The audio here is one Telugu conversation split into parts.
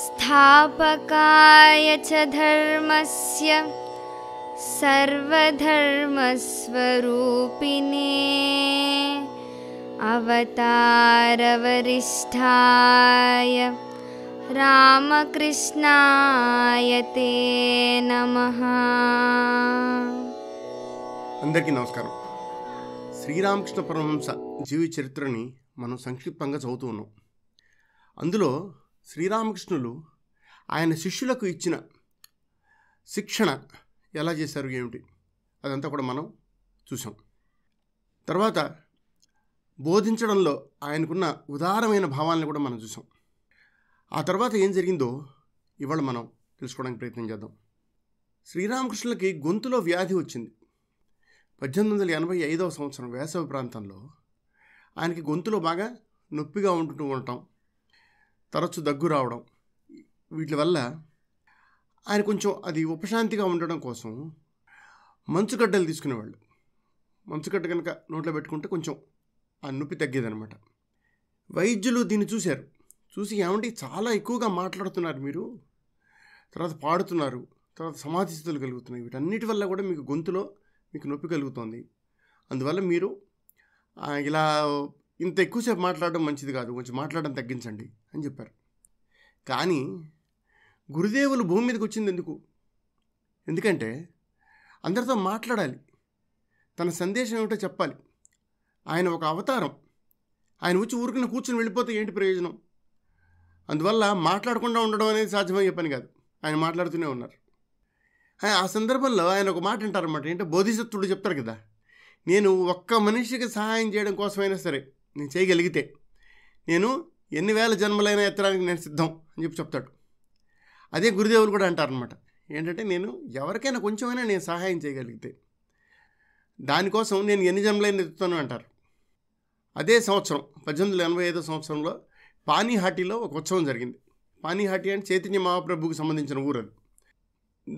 స్థాపకాయ చ ధర్మస్య सर्वधर्मस्वरूपिणे अवतारवरिष्ठाय రామకృష్ణాయ తే నమ అందరికీ నమస్కారం శ్రీరామకృష్ణ పరమహంస జీవి చరిత్రని మనం సంక్షిప్తంగా చదువుతూ ఉన్నాం అందులో శ్రీరామకృష్ణులు ఆయన శిష్యులకు ఇచ్చిన శిక్షణ ఎలా చేశారు ఏమిటి అదంతా కూడా మనం చూసాం తర్వాత బోధించడంలో ఆయనకున్న ఉదారమైన భావాలను కూడా మనం చూసాం ఆ తర్వాత ఏం జరిగిందో ఇవాళ మనం తెలుసుకోవడానికి ప్రయత్నం చేద్దాం శ్రీరామకృష్ణులకి గొంతులో వ్యాధి వచ్చింది పద్దెనిమిది వందల ఎనభై ఐదవ సంవత్సరం వేసవి ప్రాంతంలో ఆయనకి గొంతులో బాగా నొప్పిగా ఉంటూ ఉండటం తరచు దగ్గు రావడం వీటి వల్ల ఆయన కొంచెం అది ఉపశాంతిగా ఉండడం కోసం మంచుగడ్డలు తీసుకునేవాళ్ళు మంచుగడ్డ కనుక నోట్లో పెట్టుకుంటే కొంచెం ఆ నొప్పి తగ్గేదనమాట వైద్యులు దీన్ని చూశారు చూసి ఏమంటే చాలా ఎక్కువగా మాట్లాడుతున్నారు మీరు తర్వాత పాడుతున్నారు తర్వాత స్థితులు కలుగుతున్నాయి వీటన్నిటి వల్ల కూడా మీకు గొంతులో మీకు నొప్పి కలుగుతుంది అందువల్ల మీరు ఇలా ఇంత ఎక్కువసేపు మాట్లాడడం మంచిది కాదు కొంచెం మాట్లాడడం తగ్గించండి అని చెప్పారు కానీ గురుదేవులు భూమి మీదకి వచ్చింది ఎందుకు ఎందుకంటే అందరితో మాట్లాడాలి తన సందేశం ఏమిటో చెప్పాలి ఆయన ఒక అవతారం ఆయన వచ్చి ఊరికిన కూర్చుని వెళ్ళిపోతే ఏంటి ప్రయోజనం అందువల్ల మాట్లాడకుండా ఉండడం అనేది సాధ్యమయ్యే పని కాదు ఆయన మాట్లాడుతూనే ఉన్నారు ఆ సందర్భంలో ఆయన ఒక మాట అంటారన్నమాట ఏంటంటే బోధిసత్వుడు చెప్తారు కదా నేను ఒక్క మనిషికి సహాయం చేయడం కోసమైనా సరే నేను చేయగలిగితే నేను ఎన్ని వేల జన్మలైనా ఎత్తడానికి నేను సిద్ధం అని చెప్పి చెప్తాడు అదే గురుదేవులు కూడా అంటారనమాట ఏంటంటే నేను ఎవరికైనా కొంచెమైనా నేను సహాయం చేయగలిగితే దానికోసం నేను ఎన్ని జన్మలైన ఎత్తుతాను అంటారు అదే సంవత్సరం పద్దెనిమిది వందల ఎనభై ఐదో సంవత్సరంలో పానీహాటిలో ఒక ఉత్సవం జరిగింది పానీహాటి అంటే చైతన్య మహాప్రభుకు సంబంధించిన ఊరు అది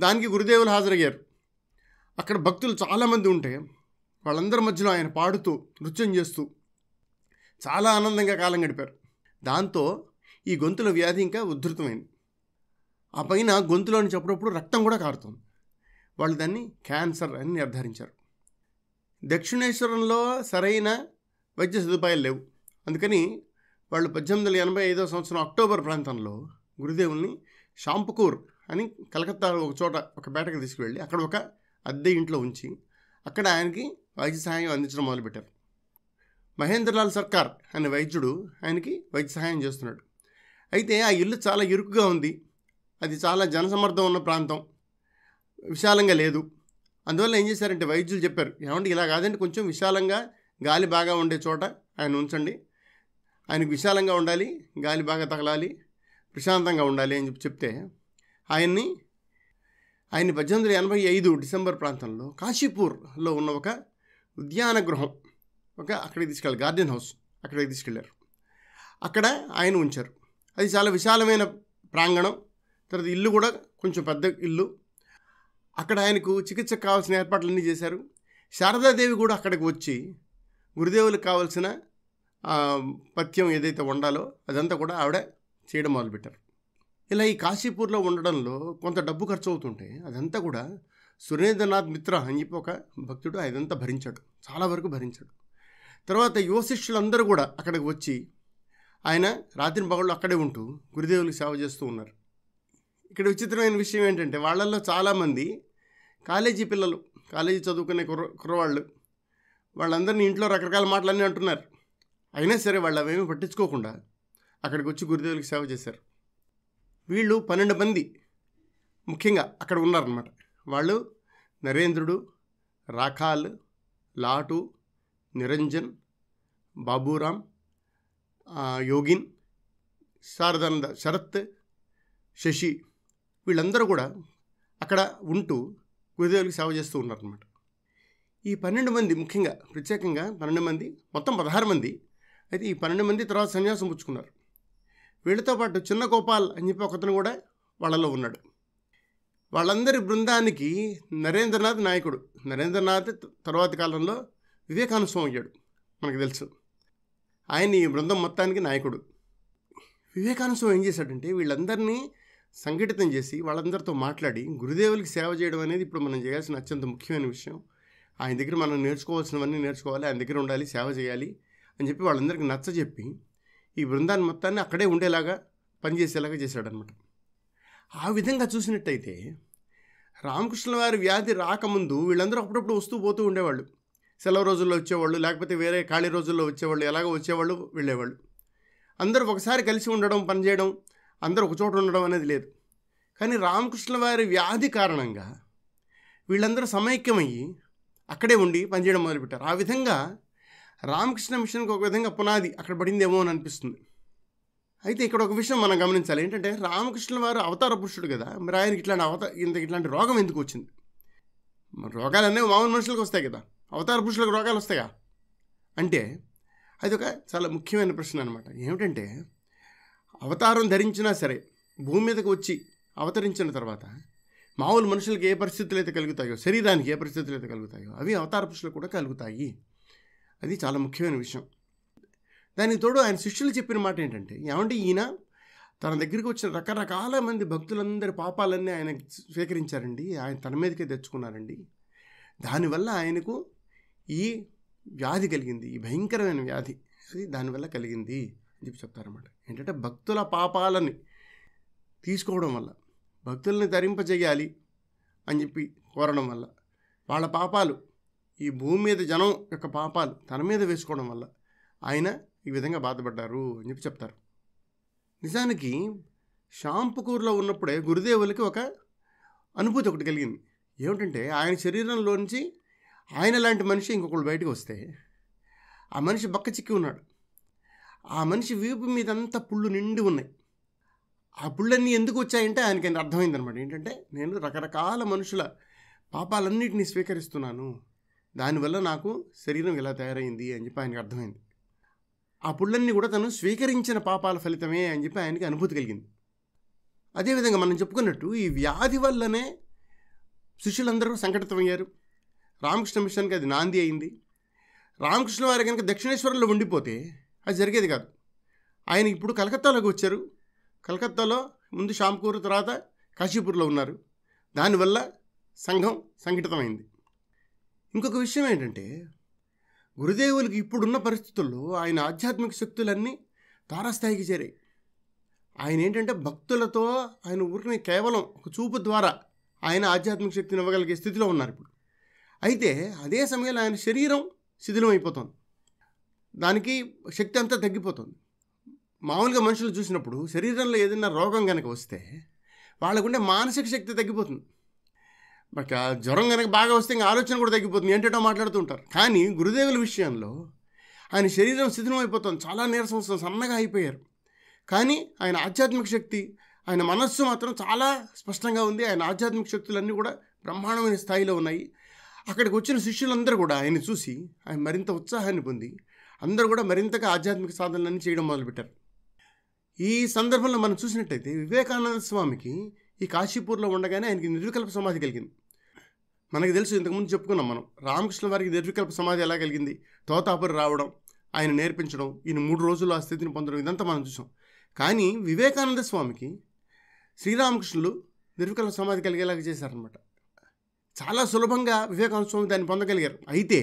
దానికి గురుదేవులు హాజరయ్యారు అక్కడ భక్తులు చాలామంది ఉంటే వాళ్ళందరి మధ్యలో ఆయన పాడుతూ నృత్యం చేస్తూ చాలా ఆనందంగా కాలం గడిపారు దాంతో ఈ గొంతుల వ్యాధి ఇంకా ఉద్ధృతమైంది ఆ పైన గొంతులోని చెప్పుడప్పుడు రక్తం కూడా కారుతుంది వాళ్ళు దాన్ని క్యాన్సర్ అని నిర్ధారించారు దక్షిణేశ్వరంలో సరైన వైద్య సదుపాయాలు లేవు అందుకని వాళ్ళు పద్దెనిమిది వందల ఎనభై ఐదో సంవత్సరం అక్టోబర్ ప్రాంతంలో గురుదేవుల్ని షాంపుకూర్ అని కలకత్తాలో ఒక చోట ఒక బేటకు తీసుకువెళ్ళి అక్కడ ఒక అద్దె ఇంట్లో ఉంచి అక్కడ ఆయనకి వైద్య సహాయం అందించడం మొదలుపెట్టారు మహేంద్రలాల్ సర్కార్ అనే వైద్యుడు ఆయనకి వైద్య సహాయం చేస్తున్నాడు అయితే ఆ ఇల్లు చాలా ఇరుకుగా ఉంది అది చాలా జనసమర్థం ఉన్న ప్రాంతం విశాలంగా లేదు అందువల్ల ఏం చేశారంటే వైద్యులు చెప్పారు ఏమంటే ఇలా కాదండి కొంచెం విశాలంగా గాలి బాగా ఉండే చోట ఆయన ఉంచండి ఆయనకు విశాలంగా ఉండాలి గాలి బాగా తగలాలి ప్రశాంతంగా ఉండాలి అని చెప్పి చెప్తే ఆయన్ని ఆయన పద్దెనిమిది వందల ఎనభై ఐదు డిసెంబర్ ప్రాంతంలో కాశీపూర్లో ఉన్న ఒక ఉద్యాన గృహం ఓకే అక్కడికి తీసుకెళ్ళారు గార్డెన్ హౌస్ అక్కడికి తీసుకెళ్ళారు అక్కడ ఆయన ఉంచారు అది చాలా విశాలమైన ప్రాంగణం తర్వాత ఇల్లు కూడా కొంచెం పెద్ద ఇల్లు అక్కడ ఆయనకు చికిత్స కావాల్సిన ఏర్పాట్లన్నీ చేశారు శారదాదేవి కూడా అక్కడికి వచ్చి గురుదేవులకు కావాల్సిన పథ్యం ఏదైతే ఉండాలో అదంతా కూడా ఆవిడ చేయడం మొదలుపెట్టారు ఇలా ఈ కాశీపూర్లో ఉండడంలో కొంత డబ్బు ఖర్చు అవుతుంటే అదంతా కూడా సురేంద్రనాథ్ మిత్ర అని చెప్పి ఒక భక్తుడు అదంతా భరించాడు చాలా వరకు భరించాడు తర్వాత యువ శిష్యులందరూ కూడా అక్కడికి వచ్చి ఆయన రాత్రి పగళ్ళు అక్కడే ఉంటూ గురుదేవులకు సేవ చేస్తూ ఉన్నారు ఇక్కడ విచిత్రమైన విషయం ఏంటంటే వాళ్ళల్లో చాలామంది కాలేజీ పిల్లలు కాలేజీ చదువుకునే కుర్ర కుర్రవాళ్ళు వాళ్ళందరినీ ఇంట్లో రకరకాల మాటలన్నీ అంటున్నారు అయినా సరే వాళ్ళు అవేమీ పట్టించుకోకుండా అక్కడికి వచ్చి గురుదేవులకు సేవ చేశారు వీళ్ళు పన్నెండు మంది ముఖ్యంగా అక్కడ ఉన్నారనమాట వాళ్ళు నరేంద్రుడు రాఖాల్ లాటు నిరంజన్ బాబూరామ్ యోగిన్ శారదానంద శరత్ శశి వీళ్ళందరూ కూడా అక్కడ ఉంటూ గురుదేవులకు సేవ చేస్తూ ఉన్నారనమాట ఈ పన్నెండు మంది ముఖ్యంగా ప్రత్యేకంగా పన్నెండు మంది మొత్తం పదహారు మంది అయితే ఈ పన్నెండు మంది తర్వాత సన్యాసం పుచ్చుకున్నారు వీళ్ళతో పాటు చిన్న గోపాల్ అని చెప్పి ఒకతను కూడా వాళ్ళలో ఉన్నాడు వాళ్ళందరి బృందానికి నరేంద్రనాథ్ నాయకుడు నరేంద్రనాథ్ తర్వాత కాలంలో వివేకానంద స్వామి అయ్యాడు మనకు తెలుసు ఆయన ఈ బృందం మొత్తానికి నాయకుడు వివేకానంద స్వామి ఏం చేశాడంటే వీళ్ళందరినీ సంఘటితం చేసి వాళ్ళందరితో మాట్లాడి గురుదేవులకి సేవ చేయడం అనేది ఇప్పుడు మనం చేయాల్సిన అత్యంత ముఖ్యమైన విషయం ఆయన దగ్గర మనం నేర్చుకోవాల్సినవన్నీ నేర్చుకోవాలి ఆయన దగ్గర ఉండాలి సేవ చేయాలి అని చెప్పి వాళ్ళందరికీ నచ్చజెప్పి ఈ బృందాన్ని మొత్తాన్ని అక్కడే ఉండేలాగా పనిచేసేలాగా చేశాడనమాట ఆ విధంగా చూసినట్టయితే రామకృష్ణుల వారి వ్యాధి రాకముందు వీళ్ళందరూ అప్పుడప్పుడు వస్తూ పోతూ ఉండేవాళ్ళు సెలవు రోజుల్లో వచ్చేవాళ్ళు లేకపోతే వేరే ఖాళీ రోజుల్లో వచ్చేవాళ్ళు ఎలాగో వచ్చేవాళ్ళు వెళ్ళేవాళ్ళు అందరూ ఒకసారి కలిసి ఉండడం పనిచేయడం అందరూ ఒక చోట ఉండడం అనేది లేదు కానీ రామకృష్ణ వారి వ్యాధి కారణంగా వీళ్ళందరూ సమైక్యమయ్యి అక్కడే ఉండి పనిచేయడం మొదలుపెట్టారు ఆ విధంగా రామకృష్ణ మిషన్కి ఒక విధంగా పునాది అక్కడ పడిందేమో అని అనిపిస్తుంది అయితే ఇక్కడ ఒక విషయం మనం గమనించాలి ఏంటంటే రామకృష్ణ వారు అవతార పురుషుడు కదా మరి ఆయనకి ఇట్లాంటి అవతార ఇంత ఇట్లాంటి రోగం ఎందుకు వచ్చింది రోగాలు అనేవి మామూలు మనుషులకు వస్తాయి కదా అవతార పురుషులకు రోగాలు వస్తాయా అంటే అది ఒక చాలా ముఖ్యమైన ప్రశ్న అనమాట ఏమిటంటే అవతారం ధరించినా సరే భూమి మీదకు వచ్చి అవతరించిన తర్వాత మామూలు మనుషులకు ఏ పరిస్థితులు అయితే కలుగుతాయో శరీరానికి ఏ పరిస్థితులు అయితే కలుగుతాయో అవి అవతార పురుషులకు కూడా కలుగుతాయి అది చాలా ముఖ్యమైన విషయం దానికి తోడు ఆయన శిష్యులు చెప్పిన మాట ఏంటంటే ఏమంటే ఈయన తన దగ్గరికి వచ్చిన రకరకాల మంది భక్తులందరి పాపాలన్నీ ఆయన స్వీకరించారండి ఆయన తన మీదకే తెచ్చుకున్నారండి దానివల్ల ఆయనకు ఈ వ్యాధి కలిగింది ఈ భయంకరమైన వ్యాధి అది దానివల్ల కలిగింది అని చెప్పి చెప్తారన్నమాట ఏంటంటే భక్తుల పాపాలని తీసుకోవడం వల్ల భక్తుల్ని ధరింపజేయాలి అని చెప్పి కోరడం వల్ల వాళ్ళ పాపాలు ఈ భూమి మీద జనం యొక్క పాపాలు తన మీద వేసుకోవడం వల్ల ఆయన ఈ విధంగా బాధపడ్డారు అని చెప్పి చెప్తారు నిజానికి షాంపుకూర్లో ఉన్నప్పుడే గురుదేవులకి ఒక అనుభూతి ఒకటి కలిగింది ఏమిటంటే ఆయన శరీరంలోంచి ఆయన లాంటి మనిషి ఇంకొకళ్ళు బయటకు వస్తే ఆ మనిషి బక్క చిక్కి ఉన్నాడు ఆ మనిషి వీపు మీద అంతా పుళ్ళు నిండి ఉన్నాయి ఆ పుళ్ళన్నీ ఎందుకు వచ్చాయంటే ఆయనకి అర్థమైందనమాట ఏంటంటే నేను రకరకాల మనుషుల పాపాలన్నింటినీ స్వీకరిస్తున్నాను దానివల్ల నాకు శరీరం ఇలా తయారైంది అని చెప్పి ఆయనకి అర్థమైంది ఆ పుళ్ళన్నీ కూడా తను స్వీకరించిన పాపాల ఫలితమే అని చెప్పి ఆయనకి అనుభూతి కలిగింది అదేవిధంగా మనం చెప్పుకున్నట్టు ఈ వ్యాధి వల్లనే శిష్యులందరూ సంఘటితమయ్యారు రామకృష్ణ మిషన్కి అది నాంది అయింది రామకృష్ణ వారి కనుక దక్షిణేశ్వరంలో ఉండిపోతే అది జరిగేది కాదు ఆయన ఇప్పుడు కలకత్తాలోకి వచ్చారు కలకత్తాలో ముందు షాంపూర్ తర్వాత కాశీపూర్లో ఉన్నారు దానివల్ల సంఘం సంఘటితమైంది ఇంకొక విషయం ఏంటంటే గురుదేవులకి ఇప్పుడున్న పరిస్థితుల్లో ఆయన ఆధ్యాత్మిక శక్తులన్నీ తారాస్థాయికి చేరాయి ఆయన ఏంటంటే భక్తులతో ఆయన ఊరిని కేవలం ఒక చూపు ద్వారా ఆయన ఆధ్యాత్మిక శక్తిని ఇవ్వగలిగే స్థితిలో ఉన్నారు ఇప్పుడు అయితే అదే సమయంలో ఆయన శరీరం శిథిలం అయిపోతుంది దానికి శక్తి అంతా తగ్గిపోతుంది మామూలుగా మనుషులు చూసినప్పుడు శరీరంలో ఏదైనా రోగం కనుక వస్తే వాళ్ళకుండే మానసిక శక్తి తగ్గిపోతుంది బట్ జ్వరం కనుక బాగా వస్తే ఇంకా ఆలోచన కూడా తగ్గిపోతుంది ఏంటో మాట్లాడుతూ ఉంటారు కానీ గురుదేవుల విషయంలో ఆయన శరీరం శిథిలం అయిపోతుంది చాలా నీరసం వస్తుంది సన్నగా అయిపోయారు కానీ ఆయన ఆధ్యాత్మిక శక్తి ఆయన మనస్సు మాత్రం చాలా స్పష్టంగా ఉంది ఆయన ఆధ్యాత్మిక శక్తులన్నీ కూడా బ్రహ్మాండమైన స్థాయిలో ఉన్నాయి అక్కడికి వచ్చిన శిష్యులందరూ కూడా ఆయన చూసి ఆయన మరింత ఉత్సాహాన్ని పొంది అందరూ కూడా మరింతగా ఆధ్యాత్మిక సాధనలన్నీ చేయడం మొదలుపెట్టారు ఈ సందర్భంలో మనం చూసినట్టయితే వివేకానంద స్వామికి ఈ కాశీపూర్లో ఉండగానే ఆయనకి నిర్వికల్ప సమాధి కలిగింది మనకు తెలుసు ఇంతకుముందు చెప్పుకున్నాం మనం రామకృష్ణ వారికి నిర్వికల్ప సమాధి ఎలా కలిగింది తోతాపురి రావడం ఆయన నేర్పించడం ఈయన మూడు రోజులు ఆ స్థితిని పొందడం ఇదంతా మనం చూసాం కానీ వివేకానంద స్వామికి శ్రీరామకృష్ణులు నిర్వికల్ప సమాధి కలిగేలాగా చేశారనమాట చాలా సులభంగా వివేకానంద స్వామి దాన్ని పొందగలిగారు అయితే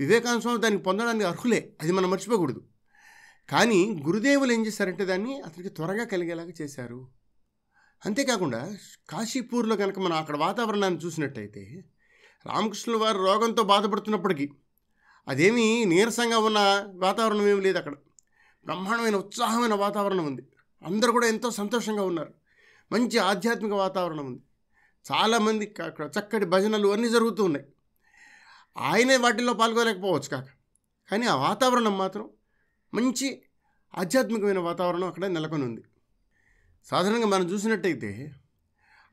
వివేకానంద స్వామి దాన్ని పొందడానికి అర్హులే అది మనం మర్చిపోకూడదు కానీ గురుదేవులు ఏం చేశారంటే దాన్ని అతనికి త్వరగా కలిగేలాగా చేశారు అంతేకాకుండా కాశీపూర్లో కనుక మనం అక్కడ వాతావరణాన్ని చూసినట్టయితే రామకృష్ణుల వారు రోగంతో బాధపడుతున్నప్పటికీ అదేమీ నీరసంగా ఉన్న వాతావరణం ఏమి లేదు అక్కడ బ్రహ్మాండమైన ఉత్సాహమైన వాతావరణం ఉంది అందరూ కూడా ఎంతో సంతోషంగా ఉన్నారు మంచి ఆధ్యాత్మిక వాతావరణం ఉంది చాలామంది అక్కడ చక్కటి భజనలు అన్నీ జరుగుతూ ఉన్నాయి ఆయనే వాటిల్లో పాల్గొలేకపోవచ్చు కాక కానీ ఆ వాతావరణం మాత్రం మంచి ఆధ్యాత్మికమైన వాతావరణం అక్కడ నెలకొని ఉంది సాధారణంగా మనం చూసినట్టయితే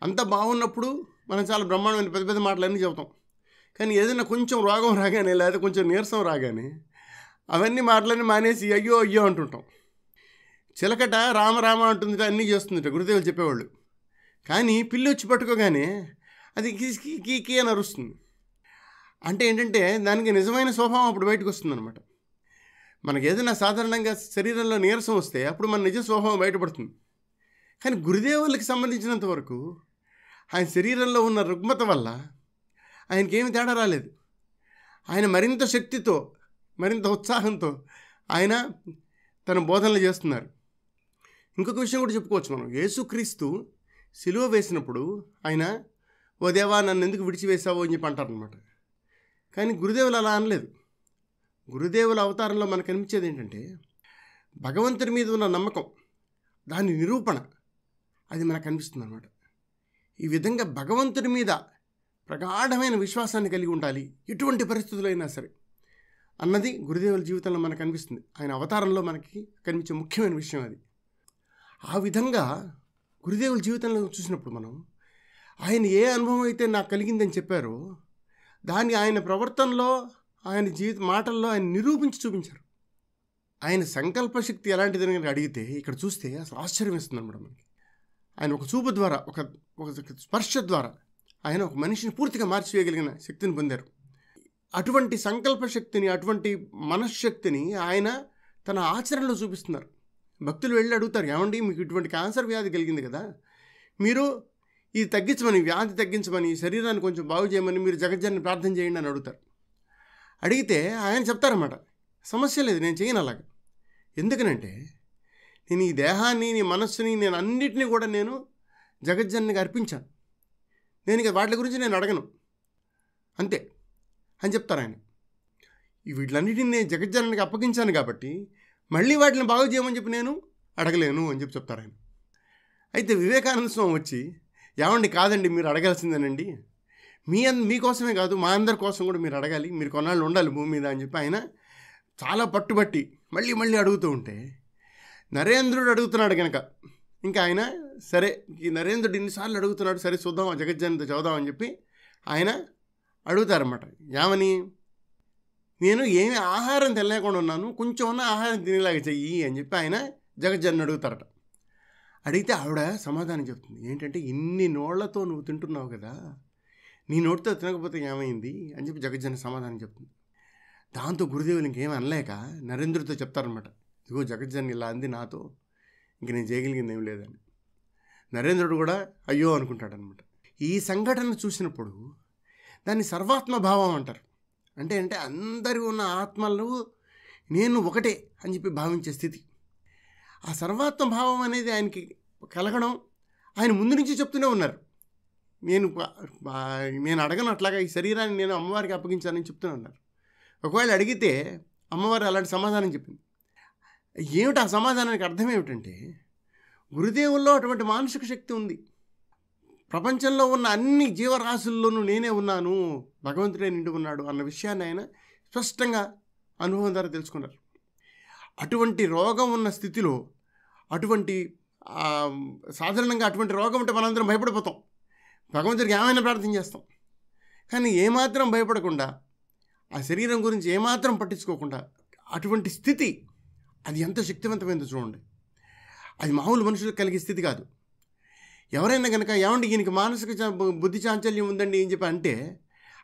అంత బాగున్నప్పుడు మనం చాలా బ్రహ్మాండమైన పెద్ద పెద్ద మాటలన్నీ చెబుతాం కానీ ఏదైనా కొంచెం రోగం రాగానే లేదా కొంచెం నీరసం రాగానే అవన్నీ మాటలన్నీ మానేసి అయ్యో అయ్యో అంటుంటాం చిలకట రామ రామ అంటుంది అన్నీ చేస్తుంది గురుదేవులు చెప్పేవాళ్ళు కానీ పిల్లి వచ్చి పట్టుకోగానే అది కీ కీ కీ అని అరుస్తుంది అంటే ఏంటంటే దానికి నిజమైన స్వభావం అప్పుడు బయటకు అనమాట మనకి ఏదైనా సాధారణంగా శరీరంలో నీరసం వస్తే అప్పుడు మన నిజ స్వభావం బయటపడుతుంది కానీ గురుదేవులకి సంబంధించినంత వరకు ఆయన శరీరంలో ఉన్న రుగ్మత వల్ల ఆయనకేమి తేడా రాలేదు ఆయన మరింత శక్తితో మరింత ఉత్సాహంతో ఆయన తన బోధనలు చేస్తున్నారు ఇంకొక విషయం కూడా చెప్పుకోవచ్చు మనం యేసుక్రీస్తు సిలువ వేసినప్పుడు ఆయన ఓ దేవా నన్ను ఎందుకు విడిచివేశావో అని చెప్పి అంటారనమాట కానీ గురుదేవులు అలా అనలేదు గురుదేవుల అవతారంలో మనకు అనిపించేది ఏంటంటే భగవంతుడి మీద ఉన్న నమ్మకం దాని నిరూపణ అది మనకు అనిపిస్తుంది అనమాట ఈ విధంగా భగవంతుడి మీద ప్రగాఢమైన విశ్వాసాన్ని కలిగి ఉండాలి ఎటువంటి పరిస్థితులు అయినా సరే అన్నది గురుదేవుల జీవితంలో మనకు అనిపిస్తుంది ఆయన అవతారంలో మనకి కనిపించే ముఖ్యమైన విషయం అది ఆ విధంగా గురుదేవుల జీవితంలో చూసినప్పుడు మనం ఆయన ఏ అనుభవం అయితే నాకు కలిగిందని చెప్పారో దాన్ని ఆయన ప్రవర్తనలో ఆయన జీవిత మాటల్లో ఆయన నిరూపించి చూపించారు ఆయన సంకల్ప శక్తి ఎలాంటిదని అడిగితే ఇక్కడ చూస్తే అసలు ఆశ్చర్యం వేస్తుంది అనమాట మనకి ఆయన ఒక చూపు ద్వారా ఒక ఒక స్పర్శ ద్వారా ఆయన ఒక మనిషిని పూర్తిగా మార్చివేయగలిగిన శక్తిని పొందారు అటువంటి సంకల్పశక్తిని అటువంటి మనశ్శక్తిని ఆయన తన ఆచరణలో చూపిస్తున్నారు భక్తులు వెళ్ళి అడుగుతారు ఏమండి మీకు ఇటువంటి క్యాన్సర్ వ్యాధి కలిగింది కదా మీరు ఇది తగ్గించమని వ్యాధి తగ్గించమని శరీరాన్ని కొంచెం బాగు చేయమని మీరు జగజ్జాన్ని ప్రార్థన చేయండి అని అడుగుతారు అడిగితే ఆయన చెప్తారన్నమాట సమస్య లేదు నేను చేయను అలాగ ఎందుకనంటే నేను ఈ దేహాన్ని నీ మనస్సుని నేను అన్నిటినీ కూడా నేను జగజ్జానికి అర్పించాను నేను ఇక వాటి గురించి నేను అడగను అంతే అని చెప్తారు ఆయన వీటిలన్నిటిని నేను జగజ్జన్నికి అప్పగించాను కాబట్టి మళ్ళీ వాటిని బాగు చేయమని చెప్పి నేను అడగలేను అని చెప్పి చెప్తారు ఆయన అయితే వివేకానంద స్వామి వచ్చి ఏమండి కాదండి మీరు అడగాల్సిందేనండి మీ అంద మీకోసమే కాదు మా అందరి కోసం కూడా మీరు అడగాలి మీరు కొన్నాళ్ళు ఉండాలి భూమి మీద అని చెప్పి ఆయన చాలా పట్టుబట్టి మళ్ళీ మళ్ళీ అడుగుతూ ఉంటే నరేంద్రుడు అడుగుతున్నాడు కనుక ఇంకా ఆయన సరే ఈ నరేంద్రుడు ఇన్నిసార్లు అడుగుతున్నాడు సరే చూద్దాం జగజ్జానంత చదుదామని చెప్పి ఆయన అడుగుతారన్నమాట ఏమని నేను ఏమి ఆహారం తినలేకుండా ఉన్నాను కొంచెం ఉన్న ఆహారం తినేలాగా చెయ్యి అని చెప్పి ఆయన జగజ్జన్ అడుగుతారట అడిగితే ఆవిడ సమాధానం చెప్తుంది ఏంటంటే ఇన్ని నోళ్లతో నువ్వు తింటున్నావు కదా నీ నోటితో తినకపోతే ఏమైంది అని చెప్పి జగజ్జన్ సమాధానం చెప్తుంది దాంతో గురుదేవులు ఇంకేం అనలేక నరేంద్రుడితో చెప్తారనమాట ఇదిగో జగజ్జన్ ఇలా అంది నాతో ఇంక నేను చేయగలిగింది ఏం లేదని నరేంద్రుడు కూడా అయ్యో అనుకుంటాడనమాట ఈ సంఘటన చూసినప్పుడు దాన్ని సర్వాత్మభావం అంటారు అంటే అంటే అందరి ఉన్న ఆత్మలు నేను ఒకటే అని చెప్పి భావించే స్థితి ఆ సర్వాత్మ భావం అనేది ఆయనకి కలగడం ఆయన ముందు నుంచి చెప్తూనే ఉన్నారు నేను నేను అడగను అట్లాగా ఈ శరీరాన్ని నేను అమ్మవారికి అప్పగించానని చెప్తూనే ఉన్నారు ఒకవేళ అడిగితే అమ్మవారు అలాంటి సమాధానం చెప్పింది ఏమిటి ఆ సమాధానానికి అర్థం ఏమిటంటే గురుదేవుల్లో అటువంటి మానసిక శక్తి ఉంది ప్రపంచంలో ఉన్న అన్ని జీవరాశుల్లోనూ నేనే ఉన్నాను భగవంతుడే నిండి ఉన్నాడు అన్న విషయాన్ని ఆయన స్పష్టంగా అనుభవం ద్వారా తెలుసుకున్నారు అటువంటి రోగం ఉన్న స్థితిలో అటువంటి సాధారణంగా అటువంటి రోగం ఉంటే మనందరం భయపడిపోతాం భగవంతుడికి ఏమైనా ప్రార్థన చేస్తాం కానీ ఏమాత్రం భయపడకుండా ఆ శరీరం గురించి ఏమాత్రం పట్టించుకోకుండా అటువంటి స్థితి అది ఎంత శక్తివంతమైందో చూడండి అది మామూలు మనుషులకు కలిగే స్థితి కాదు ఎవరైనా కనుక ఏమండి ఈయనకి మానసిక బుద్ధి చాంచల్యం ఉందండి అని చెప్పి అంటే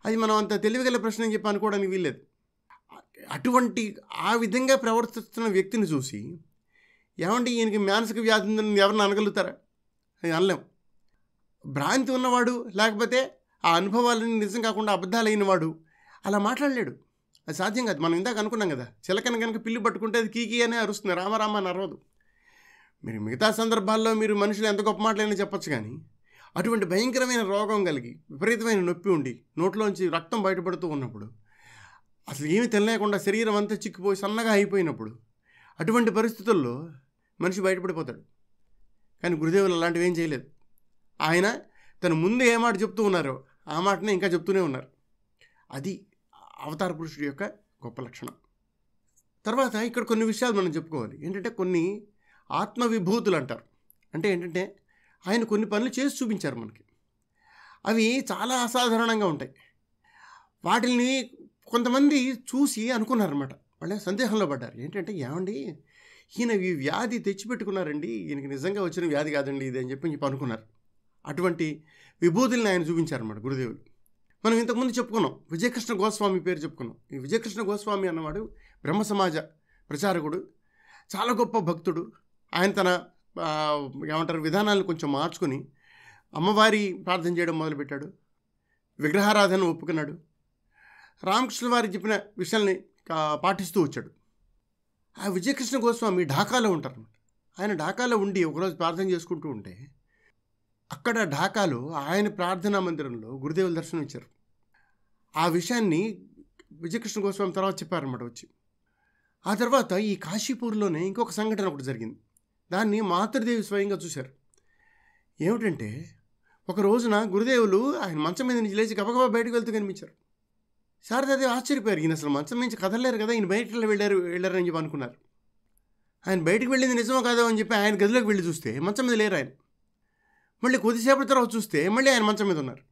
అది మనం అంత తెలివిగల ప్రశ్న అని చెప్పి అనుకోవడానికి వీల్లేదు అటువంటి ఆ విధంగా ప్రవర్తిస్తున్న వ్యక్తిని చూసి ఏమంటే ఈయనకి మానసిక వ్యాధి ఉందని ఎవరిని అనగలుగుతారా అది అనలేం భ్రాంతి ఉన్నవాడు లేకపోతే ఆ అనుభవాలని నిజం కాకుండా అబద్ధాలైన వాడు అలా మాట్లాడలేడు అది సాధ్యం కాదు మనం ఇందాక అనుకున్నాం కదా చిలకన కనుక పిల్లి పట్టుకుంటే అది కీకీ అనే అరుస్తుంది రామరామ అని అరవదు మీరు మిగతా సందర్భాల్లో మీరు మనుషులు ఎంత గొప్ప మాటలైనా చెప్పచ్చు కానీ అటువంటి భయంకరమైన రోగం కలిగి విపరీతమైన నొప్పి ఉండి నోట్లోంచి రక్తం బయటపడుతూ ఉన్నప్పుడు అసలు ఏమి తెలియకుండా శరీరం అంతా చిక్కిపోయి సన్నగా అయిపోయినప్పుడు అటువంటి పరిస్థితుల్లో మనిషి బయటపడిపోతాడు కానీ గురుదేవులు అలాంటివి ఏం చేయలేదు ఆయన తను ముందు ఏ మాట చెప్తూ ఉన్నారో ఆ మాటనే ఇంకా చెప్తూనే ఉన్నారు అది అవతార పురుషుడి యొక్క గొప్ప లక్షణం తర్వాత ఇక్కడ కొన్ని విషయాలు మనం చెప్పుకోవాలి ఏంటంటే కొన్ని ఆత్మవిభూతులు అంటారు అంటే ఏంటంటే ఆయన కొన్ని పనులు చేసి చూపించారు మనకి అవి చాలా అసాధారణంగా ఉంటాయి వాటిని కొంతమంది చూసి అనుకున్నారనమాట వాళ్ళే సందేహంలో పడ్డారు ఏంటంటే ఏమండి ఈయన ఈ వ్యాధి తెచ్చిపెట్టుకున్నారండి ఈయనకి నిజంగా వచ్చిన వ్యాధి కాదండి ఇది అని చెప్పి చెప్పి అనుకున్నారు అటువంటి విభూతుల్ని ఆయన చూపించారన్నమాట గురుదేవులు మనం ఇంతకుముందు చెప్పుకున్నాం విజయకృష్ణ గోస్వామి పేరు చెప్పుకున్నాం ఈ విజయకృష్ణ గోస్వామి అన్నవాడు బ్రహ్మ సమాజ ప్రచారకుడు చాలా గొప్ప భక్తుడు ఆయన తన ఏమంటారు విధానాలను కొంచెం మార్చుకుని అమ్మవారి ప్రార్థన చేయడం మొదలుపెట్టాడు విగ్రహారాధన ఒప్పుకున్నాడు రామకృష్ణ వారు చెప్పిన విషయాల్ని పాటిస్తూ వచ్చాడు ఆ విజయకృష్ణ గోస్వామి ఢాకాలో ఉంటారు ఆయన ఢాకాలో ఉండి ఒకరోజు ప్రార్థన చేసుకుంటూ ఉంటే అక్కడ ఢాకాలో ఆయన ప్రార్థనా మందిరంలో గురుదేవుల దర్శనం ఇచ్చారు ఆ విషయాన్ని విజయకృష్ణ గోస్వామి తర్వాత చెప్పారన్నమాట వచ్చి ఆ తర్వాత ఈ కాశీపూర్లోనే ఇంకొక సంఘటన ఒకటి జరిగింది దాన్ని మాతృదేవి స్వయంగా చూశారు ఏమిటంటే ఒక రోజున గురుదేవులు ఆయన మంచం మీద నుంచి లేచి గబగబా బయటకు వెళ్తూ కనిపించారు శారదాదేవి ఆశ్చర్యపోయారు ఈయన అసలు మంచం నుంచి కదలలేరు కదా ఈయన బయట వెళ్ళారు వెళ్ళారని చెప్పి అనుకున్నారు ఆయన బయటకు వెళ్ళింది నిజమో కాదో అని చెప్పి ఆయన గదిలోకి వెళ్ళి చూస్తే మంచం మీద లేరు ఆయన మళ్ళీ కొద్దిసేపటి తర్వాత చూస్తే మళ్ళీ ఆయన మంచం మీద ఉన్నారు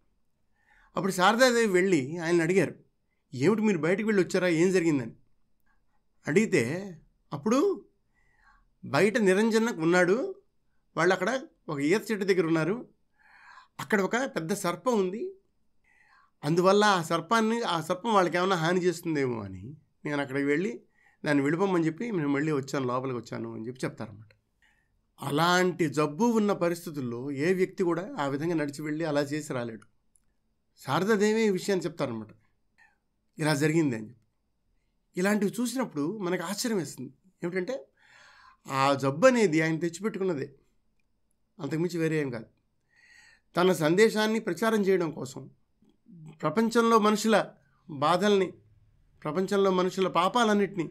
అప్పుడు శారదాదేవి వెళ్ళి ఆయన అడిగారు ఏమిటి మీరు బయటకు వెళ్ళి వచ్చారా ఏం జరిగిందని అడిగితే అప్పుడు బయట నిరంజన ఉన్నాడు వాళ్ళు అక్కడ ఒక ఈత చెట్టు దగ్గర ఉన్నారు అక్కడ ఒక పెద్ద సర్పం ఉంది అందువల్ల ఆ సర్పాన్ని ఆ సర్పం వాళ్ళకి ఏమైనా హాని చేస్తుందేమో అని నేను అక్కడికి వెళ్ళి దాన్ని వెళ్ళిపోమని చెప్పి నేను మళ్ళీ వచ్చాను లోపలికి వచ్చాను అని చెప్పి చెప్తారన్నమాట అలాంటి జబ్బు ఉన్న పరిస్థితుల్లో ఏ వ్యక్తి కూడా ఆ విధంగా నడిచి వెళ్ళి అలా చేసి రాలేడు శారదాదేవి ఈ విషయాన్ని చెప్తారనమాట ఇలా జరిగింది అని చెప్పి ఇలాంటివి చూసినప్పుడు మనకు ఆశ్చర్యం వేస్తుంది ఏమిటంటే ఆ జబ్బు అనేది ఆయన తెచ్చిపెట్టుకున్నదే అంతకుమించి వేరే ఏం కాదు తన సందేశాన్ని ప్రచారం చేయడం కోసం ప్రపంచంలో మనుషుల బాధల్ని ప్రపంచంలో మనుషుల పాపాలన్నింటినీ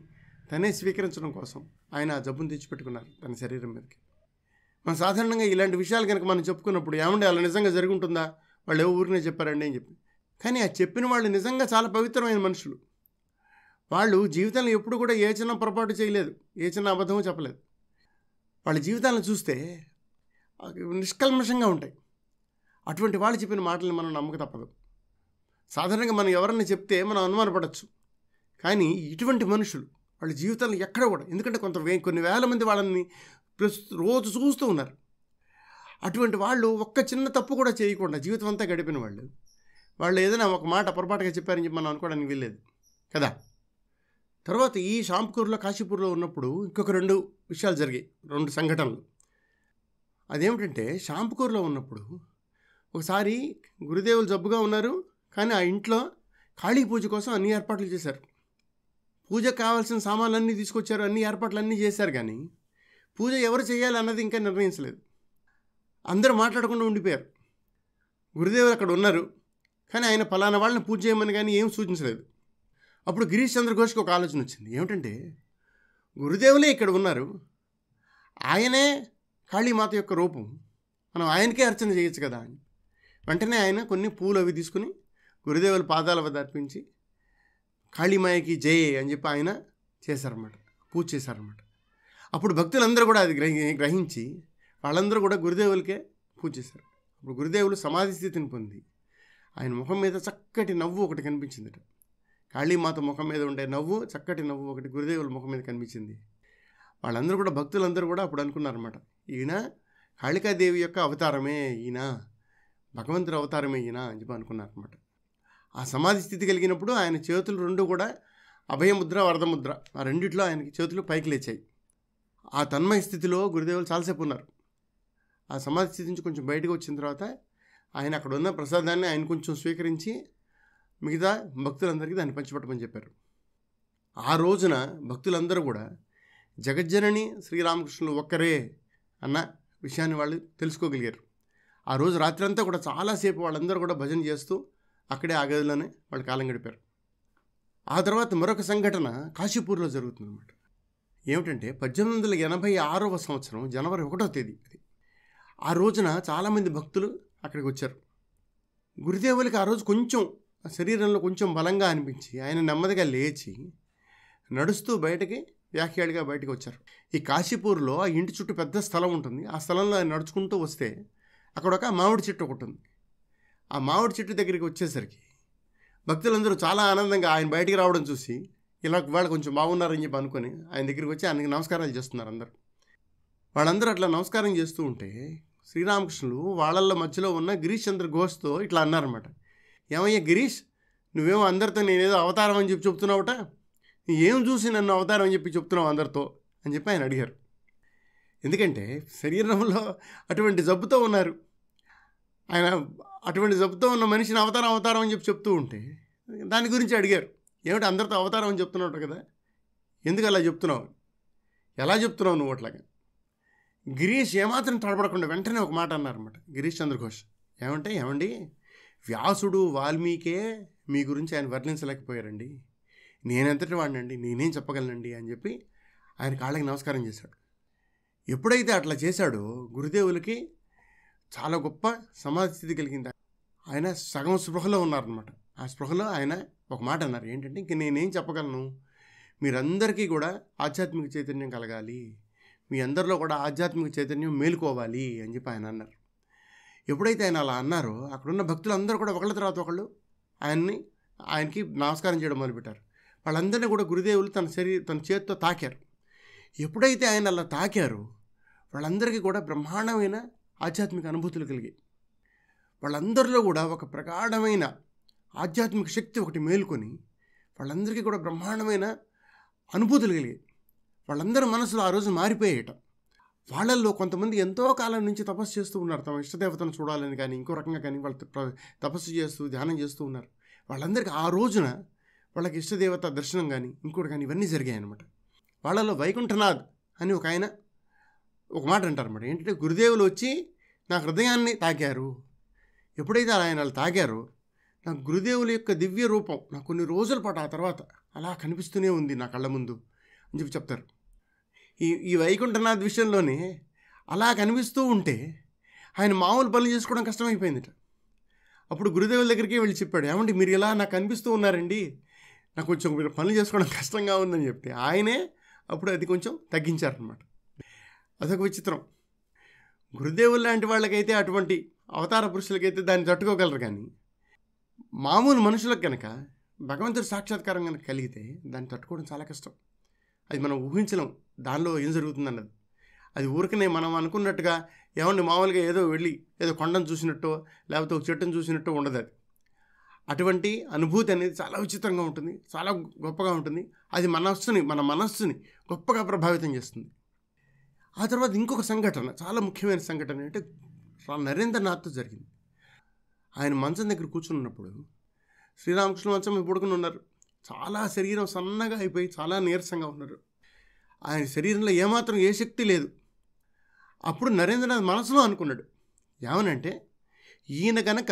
తనే స్వీకరించడం కోసం ఆయన ఆ జబ్బును తెచ్చిపెట్టుకున్నారు తన శరీరం మీదకి మనం సాధారణంగా ఇలాంటి విషయాలు కనుక మనం చెప్పుకున్నప్పుడు ఏమండి అలా నిజంగా జరుగుంటుందా వాళ్ళు ఏ ఊరినే చెప్పారండి అని చెప్పి కానీ ఆ చెప్పిన వాళ్ళు నిజంగా చాలా పవిత్రమైన మనుషులు వాళ్ళు జీవితంలో ఎప్పుడు కూడా ఏ చిన్న పొరపాటు చేయలేదు ఏ చిన్న అబద్ధమో చెప్పలేదు వాళ్ళ జీవితాలను చూస్తే నిష్కల్మషంగా ఉంటాయి అటువంటి వాళ్ళు చెప్పిన మాటలు మనం నమ్మక తప్పదు సాధారణంగా మనం ఎవరన్నా చెప్తే మనం అనుమానపడచ్చు కానీ ఇటువంటి మనుషులు వాళ్ళ జీవితాలను ఎక్కడ కూడా ఎందుకంటే కొంత వే కొన్ని వేల మంది వాళ్ళని రోజు చూస్తూ ఉన్నారు అటువంటి వాళ్ళు ఒక్క చిన్న తప్పు కూడా చేయకుండా జీవితం అంతా గడిపిన వాళ్ళు వాళ్ళు ఏదైనా ఒక మాట పొరపాటుగా చెప్పారని చెప్పి మనం అనుకోవడానికి వీల్లేదు కదా తర్వాత ఈ షాంపుకూర్లో కాశీపూర్లో ఉన్నప్పుడు ఇంకొక రెండు విషయాలు జరిగాయి రెండు సంఘటనలు అదేమిటంటే షాంపుకూర్లో ఉన్నప్పుడు ఒకసారి గురుదేవులు జబ్బుగా ఉన్నారు కానీ ఆ ఇంట్లో ఖాళీ పూజ కోసం అన్ని ఏర్పాట్లు చేశారు పూజకు కావాల్సిన సామాన్లన్నీ తీసుకొచ్చారు అన్ని ఏర్పాట్లన్నీ చేశారు కానీ పూజ ఎవరు చేయాలి అన్నది ఇంకా నిర్ణయించలేదు అందరూ మాట్లాడకుండా ఉండిపోయారు గురుదేవులు అక్కడ ఉన్నారు కానీ ఆయన పలానా వాళ్ళని పూజ చేయమని కానీ ఏం సూచించలేదు అప్పుడు గిరీష్ చంద్రఘోష్కి ఒక ఆలోచన వచ్చింది ఏమిటంటే గురుదేవులే ఇక్కడ ఉన్నారు ఆయనే కాళీమాత యొక్క రూపం మనం ఆయనకే అర్చన చేయొచ్చు కదా అని వెంటనే ఆయన కొన్ని పూలు అవి తీసుకుని గురుదేవుల పాదాల వద్ద అర్పించి కాళీమాయకి జయ అని చెప్పి ఆయన చేశారన్నమాట పూజ చేశారన్నమాట అప్పుడు భక్తులందరూ కూడా అది గ్రహించి వాళ్ళందరూ కూడా గురుదేవులకే పూజ చేశారు అప్పుడు గురుదేవులు సమాధి స్థితిని పొంది ఆయన ముఖం మీద చక్కటి నవ్వు ఒకటి కనిపించిందట కాళీమాత ముఖం మీద ఉండే నవ్వు చక్కటి నవ్వు ఒకటి గురుదేవుల ముఖం మీద కనిపించింది వాళ్ళందరూ కూడా భక్తులందరూ కూడా అప్పుడు అనుకున్నారన్నమాట ఈయన కాళికాదేవి యొక్క అవతారమే ఈయన భగవంతుడు అవతారమే ఈయన అని చెప్పి అనుకున్నారన్నమాట ఆ సమాధి స్థితి కలిగినప్పుడు ఆయన చేతులు రెండు కూడా అభయముద్ర వరదముద్ర ఆ రెండిట్లో ఆయనకి చేతులు పైకి లేచాయి ఆ తన్మయ స్థితిలో గురుదేవులు చాలాసేపు ఉన్నారు ఆ సమాధి స్థితి నుంచి కొంచెం బయటకు వచ్చిన తర్వాత ఆయన అక్కడ ఉన్న ప్రసాదాన్ని ఆయన కొంచెం స్వీకరించి మిగతా భక్తులందరికీ దాన్ని పంచిపెట్టమని చెప్పారు ఆ రోజున భక్తులందరూ కూడా జగజ్జనని శ్రీరామకృష్ణులు ఒక్కరే అన్న విషయాన్ని వాళ్ళు తెలుసుకోగలిగారు ఆ రోజు రాత్రి అంతా కూడా చాలాసేపు వాళ్ళందరూ కూడా భజన చేస్తూ అక్కడే ఆ గదిలోనే వాళ్ళు కాలం గడిపారు ఆ తర్వాత మరొక సంఘటన కాశీపూర్లో జరుగుతుందన్నమాట ఏమిటంటే పద్దెనిమిది వందల ఎనభై ఆరవ సంవత్సరం జనవరి ఒకటో తేదీ అది ఆ రోజున చాలామంది భక్తులు అక్కడికి వచ్చారు గురుదేవులకి ఆ రోజు కొంచెం శరీరంలో కొంచెం బలంగా అనిపించి ఆయన నెమ్మదిగా లేచి నడుస్తూ బయటకి వ్యాఖ్యాడిగా బయటకు వచ్చారు ఈ కాశీపూర్లో ఆ ఇంటి చుట్టూ పెద్ద స్థలం ఉంటుంది ఆ స్థలంలో ఆయన నడుచుకుంటూ వస్తే అక్కడ ఒక మామిడి చెట్టు ఒకటి ఉంది ఆ మామిడి చెట్టు దగ్గరికి వచ్చేసరికి భక్తులందరూ చాలా ఆనందంగా ఆయన బయటికి రావడం చూసి ఇలా వాళ్ళు కొంచెం బాగున్నారని చెప్పి అనుకొని ఆయన దగ్గరికి వచ్చి ఆయనకి నమస్కారాలు చేస్తున్నారు అందరూ వాళ్ళందరూ అట్లా నమస్కారం చేస్తూ ఉంటే శ్రీరామకృష్ణులు వాళ్ళ మధ్యలో ఉన్న గిరీష్ చంద్ర ఘోష్తో ఇట్లా అన్నారన్నమాట ఏమయ్యా గిరీష్ నువ్వేమో అందరితో నేనేదో అవతారం అని చెప్పి చెప్తున్నావుట ఏం చూసి నన్ను అవతారం అని చెప్పి చెప్తున్నావు అందరితో అని చెప్పి ఆయన అడిగారు ఎందుకంటే శరీరంలో అటువంటి జబ్బుతో ఉన్నారు ఆయన అటువంటి జబ్బుతో ఉన్న మనిషిని అవతారం అవతారం అని చెప్పి చెప్తూ ఉంటే దాని గురించి అడిగారు ఏమిటి అందరితో అవతారం అని చెప్తున్నావు కదా ఎందుకు అలా చెప్తున్నావు ఎలా చెప్తున్నావు నువ్వు అట్లాగా గిరీష్ ఏమాత్రం తడపడకుండా వెంటనే ఒక మాట అన్నారన్నమాట గిరీష్ చంద్రఘోష్ ఏమంటే ఏమండి వ్యాసుడు వాల్మీకే మీ గురించి ఆయన వర్ణించలేకపోయారండి నేనెంతటి వాడినండి నేనేం చెప్పగలనండి అని చెప్పి ఆయన కాళ్ళకి నమస్కారం చేశాడు ఎప్పుడైతే అట్లా చేశాడో గురుదేవులకి చాలా గొప్ప సమాధిస్థితి కలిగింది ఆయన సగం స్పృహలో ఉన్నారనమాట ఆ స్పృహలో ఆయన ఒక మాట అన్నారు ఏంటంటే ఇంక నేనేం చెప్పగలను మీరందరికీ కూడా ఆధ్యాత్మిక చైతన్యం కలగాలి మీ అందరిలో కూడా ఆధ్యాత్మిక చైతన్యం మేలుకోవాలి అని చెప్పి ఆయన అన్నారు ఎప్పుడైతే ఆయన అలా అన్నారో అక్కడున్న భక్తులు అందరూ కూడా ఒకళ్ళ తర్వాత ఒకళ్ళు ఆయన్ని ఆయనకి నమస్కారం చేయడం మొదలుపెట్టారు వాళ్ళందరినీ కూడా గురుదేవులు తన శరీర తన చేతితో తాకారు ఎప్పుడైతే ఆయన అలా తాకారో వాళ్ళందరికీ కూడా బ్రహ్మాండమైన ఆధ్యాత్మిక అనుభూతులు కలిగాయి వాళ్ళందరిలో కూడా ఒక ప్రగాఢమైన ఆధ్యాత్మిక శక్తి ఒకటి మేలుకొని వాళ్ళందరికీ కూడా బ్రహ్మాండమైన అనుభూతులు కలిగాయి వాళ్ళందరి మనసులో ఆ రోజు మారిపోయేయటం వాళ్ళల్లో కొంతమంది ఎంతో కాలం నుంచి తపస్సు చేస్తూ ఉన్నారు తమ ఇష్టదేవతను చూడాలని కానీ ఇంకో రకంగా కానీ వాళ్ళు తపస్సు చేస్తూ ధ్యానం చేస్తూ ఉన్నారు వాళ్ళందరికీ ఆ రోజున వాళ్ళకి ఇష్టదేవత దర్శనం కానీ ఇంకోటి కానీ ఇవన్నీ జరిగాయన్నమాట వాళ్ళలో వైకుంఠనాథ్ అని ఒక ఆయన ఒక మాట అంటారన్నమాట ఏంటంటే గురుదేవులు వచ్చి నా హృదయాన్ని తాకారు ఎప్పుడైతే ఆయన వాళ్ళు తాకారో నా గురుదేవుల యొక్క దివ్య రూపం నాకు కొన్ని రోజుల పాటు ఆ తర్వాత అలా కనిపిస్తూనే ఉంది నా కళ్ళ ముందు అని చెప్పి చెప్తారు ఈ ఈ వైకుంఠనాథ్ విషయంలోనే అలా కనిపిస్తూ ఉంటే ఆయన మామూలు పనులు చేసుకోవడం కష్టమైపోయిందిట అప్పుడు గురుదేవుల దగ్గరికి వెళ్ళి చెప్పాడు ఏమంటే మీరు ఇలా నాకు కనిపిస్తూ ఉన్నారండి నాకు కొంచెం మీరు పనులు చేసుకోవడం కష్టంగా ఉందని చెప్తే ఆయనే అప్పుడు అది కొంచెం తగ్గించారనమాట అదొక విచిత్రం గురుదేవులు లాంటి వాళ్ళకైతే అటువంటి అవతార పురుషులకైతే దాన్ని తట్టుకోగలరు కానీ మామూలు మనుషులకు కనుక భగవంతుడు సాక్షాత్కారం కనుక కలిగితే దాన్ని తట్టుకోవడం చాలా కష్టం అది మనం ఊహించలేం దానిలో ఏం జరుగుతుందన్నది అది ఊరికనే మనం అనుకున్నట్టుగా ఏమండి మామూలుగా ఏదో వెళ్ళి ఏదో కొండను చూసినట్టో లేకపోతే ఒక చెట్టును చూసినట్టు ఉండదు అది అటువంటి అనుభూతి అనేది చాలా విచిత్రంగా ఉంటుంది చాలా గొప్పగా ఉంటుంది అది మనస్సుని మన మనస్సుని గొప్పగా ప్రభావితం చేస్తుంది ఆ తర్వాత ఇంకొక సంఘటన చాలా ముఖ్యమైన సంఘటన అంటే నరేంద్రనాథ్తో జరిగింది ఆయన మంచం దగ్గర కూర్చున్నప్పుడు శ్రీరామకృష్ణ మంచం పడుకుని ఉన్నారు చాలా శరీరం సన్నగా అయిపోయి చాలా నీరసంగా ఉన్నారు ఆయన శరీరంలో ఏమాత్రం ఏ శక్తి లేదు అప్పుడు నరేంద్రనాథ్ మనసులో అనుకున్నాడు ఏమనంటే ఈయన గనక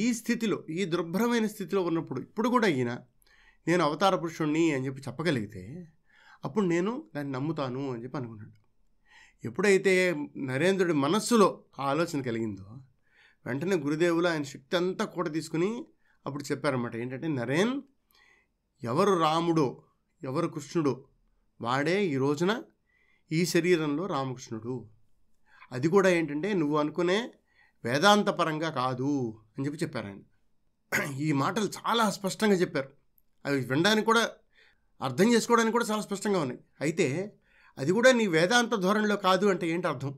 ఈ స్థితిలో ఈ దుర్భరమైన స్థితిలో ఉన్నప్పుడు ఇప్పుడు కూడా ఈయన నేను అవతార పురుషుణ్ణి అని చెప్పి చెప్పగలిగితే అప్పుడు నేను దాన్ని నమ్ముతాను అని చెప్పి అనుకున్నాడు ఎప్పుడైతే నరేంద్రుడి మనస్సులో ఆ ఆలోచన కలిగిందో వెంటనే గురుదేవులు ఆయన శక్తి అంతా కూడా తీసుకుని అప్పుడు చెప్పారన్నమాట ఏంటంటే నరేన్ ఎవరు రాముడో ఎవరు కృష్ణుడో వాడే ఈ రోజున ఈ శరీరంలో రామకృష్ణుడు అది కూడా ఏంటంటే నువ్వు అనుకునే వేదాంతపరంగా కాదు అని చెప్పి చెప్పారు ఆయన ఈ మాటలు చాలా స్పష్టంగా చెప్పారు అవి వినడానికి కూడా అర్థం చేసుకోవడానికి కూడా చాలా స్పష్టంగా ఉన్నాయి అయితే అది కూడా నీ వేదాంత ధోరణిలో కాదు అంటే ఏంటి అర్థం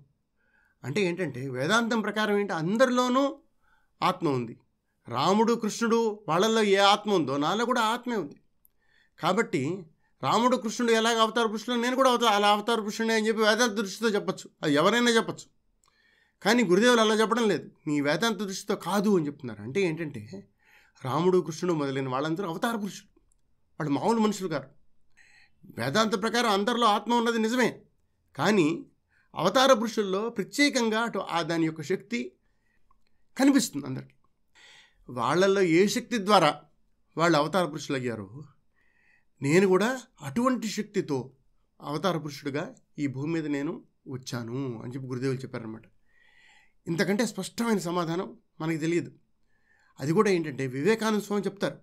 అంటే ఏంటంటే వేదాంతం ప్రకారం ఏంటి అందరిలోనూ ఆత్మ ఉంది రాముడు కృష్ణుడు వాళ్ళల్లో ఏ ఆత్మ ఉందో నాలో కూడా ఆత్మే ఉంది కాబట్టి రాముడు కృష్ణుడు ఎలాగ అవతార పురుషుడు నేను కూడా అవతార అలా అవతార పురుషుడే అని చెప్పి వేదాంత దృష్టితో చెప్పచ్చు అది ఎవరైనా చెప్పచ్చు కానీ గురుదేవులు అలా చెప్పడం లేదు నీ వేదాంత దృష్టితో కాదు అని చెప్తున్నారు అంటే ఏంటంటే రాముడు కృష్ణుడు మొదలైన వాళ్ళందరూ అవతార పురుషుడు వాళ్ళు మామూలు మనుషులు గారు వేదాంత ప్రకారం అందరిలో ఆత్మ ఉన్నది నిజమే కానీ అవతార పురుషుల్లో ప్రత్యేకంగా అటు ఆ దాని యొక్క శక్తి కనిపిస్తుంది అందరికీ వాళ్ళల్లో ఏ శక్తి ద్వారా వాళ్ళు అవతార పురుషులు అయ్యారో నేను కూడా అటువంటి శక్తితో అవతార పురుషుడిగా ఈ భూమి మీద నేను వచ్చాను అని చెప్పి గురుదేవులు చెప్పారనమాట ఇంతకంటే స్పష్టమైన సమాధానం మనకి తెలియదు అది కూడా ఏంటంటే వివేకానంద స్వామి చెప్తారు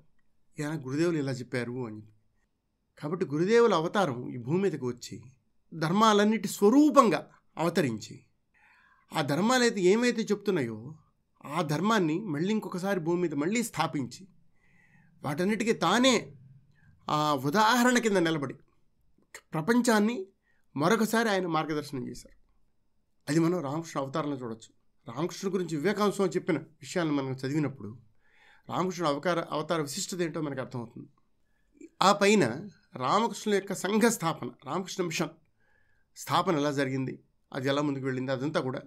ఏమైనా గురుదేవులు ఇలా చెప్పారు అని చెప్పి కాబట్టి గురుదేవుల అవతారం ఈ భూమి మీదకి వచ్చి ధర్మాలన్నిటి స్వరూపంగా అవతరించి ఆ ధర్మాలు అయితే ఏమైతే చెప్తున్నాయో ఆ ధర్మాన్ని మళ్ళీ ఇంకొకసారి భూమి మీద మళ్ళీ స్థాపించి వాటన్నిటికీ తానే ఆ ఉదాహరణ కింద నిలబడి ప్రపంచాన్ని మరొకసారి ఆయన మార్గదర్శనం చేశారు అది మనం రామకృష్ణ అవతారంలో చూడొచ్చు రామకృష్ణ గురించి వివేకాంశం చెప్పిన విషయాలను మనం చదివినప్పుడు రామకృష్ణ అవతార అవతార విశిష్టత ఏంటో మనకు అర్థమవుతుంది ఆ పైన రామకృష్ణుల యొక్క సంఘ స్థాపన రామకృష్ణ మిషన్ స్థాపన ఎలా జరిగింది అది ఎలా ముందుకు వెళ్ళింది అదంతా కూడా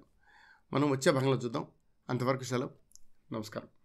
మనం వచ్చే భంగంలో చూద్దాం అంతవరకు సెలవు నమస్కారం